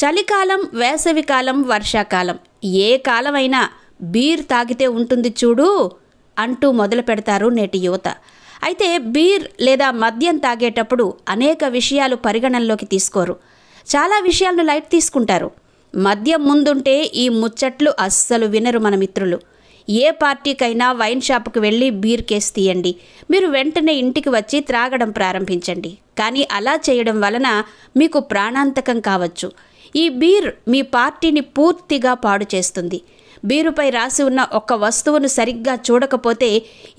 చలికాలం వేసవికాలం వర్షాకాలం ఏ కాలమైనా బీర్ తాగితే ఉంటుంది చూడు అంటూ మొదలు పెడతారు నేటి యువత అయితే బీర్ లేదా మద్యం తాగేటప్పుడు అనేక విషయాలు పరిగణనలోకి తీసుకోరు చాలా విషయాలను లైట్ తీసుకుంటారు మద్యం ముందుంటే ఈ ముచ్చట్లు అస్సలు వినరు మన మిత్రులు ఏ పార్టీకైనా వైన్ షాప్కి వెళ్ళి బీర్ కేసు తీయండి మీరు వెంటనే ఇంటికి వచ్చి త్రాగడం ప్రారంభించండి కానీ అలా చేయడం వలన మీకు ప్రాణాంతకం కావచ్చు ఈ బీర్ మీ పార్టీని పూర్తిగా పాడు చేస్తుంది బీరుపై రాసి ఉన్న ఒక్క వస్తువును సరిగ్గా చూడకపోతే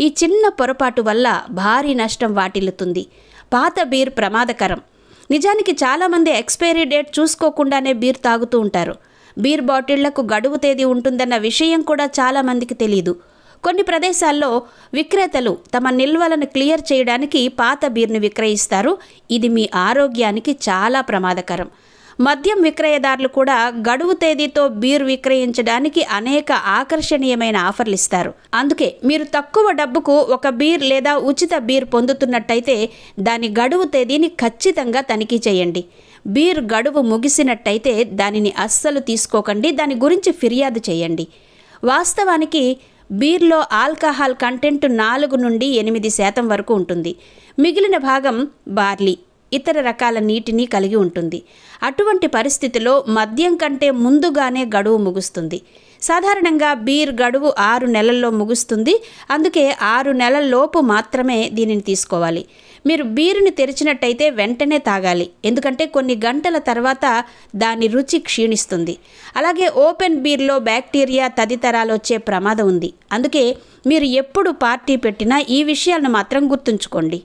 ఈ చిన్న పొరపాటు వల్ల భారీ నష్టం వాటిల్లుతుంది పాత బీర్ ప్రమాదకరం నిజానికి చాలామంది ఎక్స్పైరీ డేట్ చూసుకోకుండానే బీర్ తాగుతూ ఉంటారు బీర్ బాటిళ్లకు గడువు తేదీ ఉంటుందన్న విషయం కూడా చాలామందికి తెలియదు కొన్ని ప్రదేశాల్లో విక్రేతలు తమ నిల్వలను క్లియర్ చేయడానికి పాత బీర్ను విక్రయిస్తారు ఇది మీ ఆరోగ్యానికి చాలా ప్రమాదకరం మద్యం విక్రయదారులు కూడా గడువు తేదీతో బీర్ విక్రయించడానికి అనేక ఆకర్షణీయమైన ఆఫర్లు ఇస్తారు అందుకే మీరు తక్కువ డబ్బుకు ఒక బీర్ లేదా ఉచిత బీర్ పొందుతున్నట్టయితే దాని గడువు తేదీని ఖచ్చితంగా తనిఖీ చేయండి బీర్ గడువు ముగిసినట్టయితే దానిని అస్సలు తీసుకోకండి దాని గురించి ఫిర్యాదు చేయండి వాస్తవానికి బీర్లో ఆల్కహాల్ కంటెంట్ నాలుగు నుండి ఎనిమిది శాతం వరకు ఉంటుంది మిగిలిన భాగం బార్లీ ఇతర రకాల నీటిని కలిగి ఉంటుంది అటువంటి పరిస్థితిలో మద్యం కంటే ముందుగానే గడువు ముగుస్తుంది సాధారణంగా బీర్ గడువు ఆరు నెలల్లో ముగుస్తుంది అందుకే ఆరు నెలల్లోపు మాత్రమే దీనిని తీసుకోవాలి మీరు బీరుని తెరిచినట్టయితే వెంటనే తాగాలి ఎందుకంటే కొన్ని గంటల తర్వాత దాని రుచి క్షీణిస్తుంది అలాగే ఓపెన్ బీర్లో బ్యాక్టీరియా తదితరాలు వచ్చే ప్రమాదం ఉంది అందుకే మీరు ఎప్పుడు పార్టీ పెట్టినా ఈ విషయాలను మాత్రం గుర్తుంచుకోండి